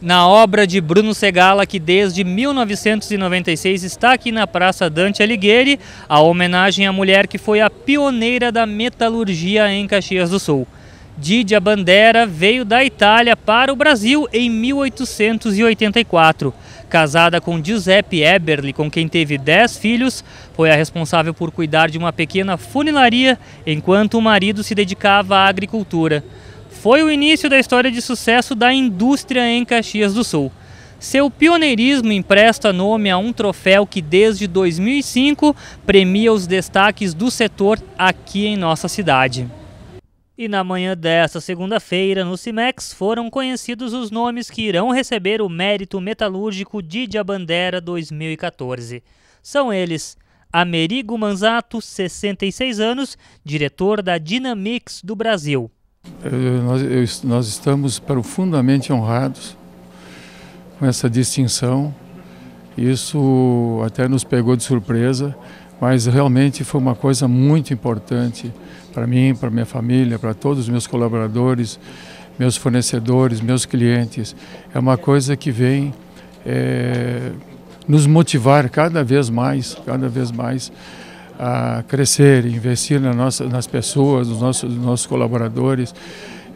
na obra de Bruno Segala, que desde 1996 está aqui na Praça Dante Alighieri, a homenagem à mulher que foi a pioneira da metalurgia em Caxias do Sul. Didia Bandera veio da Itália para o Brasil em 1884. Casada com Giuseppe Eberle, com quem teve 10 filhos, foi a responsável por cuidar de uma pequena funilaria enquanto o marido se dedicava à agricultura foi o início da história de sucesso da indústria em Caxias do Sul. Seu pioneirismo empresta nome a um troféu que desde 2005 premia os destaques do setor aqui em nossa cidade. E na manhã desta segunda-feira, no CIMEX, foram conhecidos os nomes que irão receber o mérito metalúrgico Didia Diabandera 2014. São eles Amerigo Manzato, 66 anos, diretor da Dinamix do Brasil. Eh, nós, eu, nós estamos profundamente honrados com essa distinção. Isso até nos pegou de surpresa, mas realmente foi uma coisa muito importante para mim, para minha família, para todos os meus colaboradores, meus fornecedores, meus clientes. É uma coisa que vem é, nos motivar cada vez mais, cada vez mais a crescer, investir na nossa, nas pessoas, nos nossos, nos nossos colaboradores.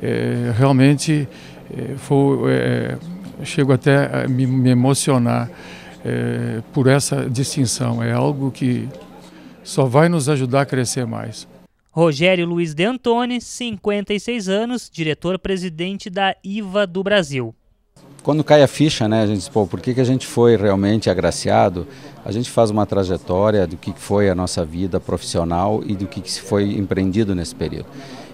É, realmente é, foi, é, chego até a me, me emocionar é, por essa distinção. É algo que só vai nos ajudar a crescer mais. Rogério Luiz De Antônio, 56 anos, diretor-presidente da IVA do Brasil quando cai a ficha, né, a gente diz, pô, por que, que a gente foi realmente agraciado? A gente faz uma trajetória do que foi a nossa vida profissional e do que, se foi empreendido nesse período.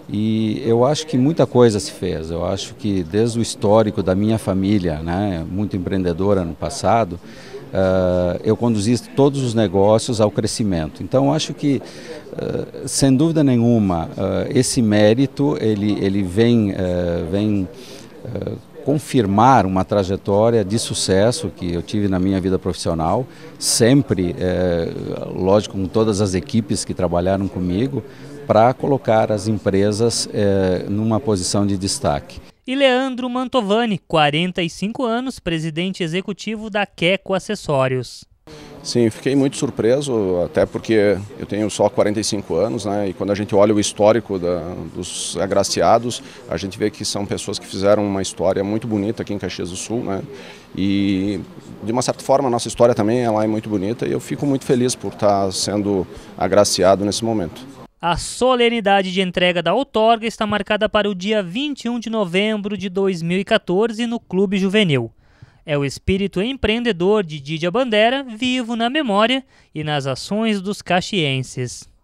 E eu acho que muita coisa se fez. Eu acho que desde o histórico da minha família, né, muito empreendedora no passado, Uh, eu conduzi todos os negócios ao crescimento. Então, acho que, uh, sem dúvida nenhuma, uh, esse mérito ele, ele vem, vem confirmar uma trajetória de sucesso que eu tive na minha vida profissional, sempre, é, lógico, com todas as equipes que trabalharam comigo, para colocar as empresas é, numa posição de destaque. E Leandro Mantovani, 45 anos, presidente executivo da Queco Acessórios. Sim, fiquei muito surpreso, até porque eu tenho só 45 anos, né? E quando a gente olha o histórico da, dos agraciados, a gente vê que são pessoas que fizeram uma história muito bonita aqui em Caxias do Sul, né? E de uma certa forma a nossa história também ela é muito bonita e eu fico muito feliz por estar sendo agraciado nesse momento. A solenidade de entrega da outorga está marcada para o dia 21 de novembro de 2014 no Clube Juvenil. É o espírito empreendedor de Didia Bandera vivo na memória e nas ações dos caxienses.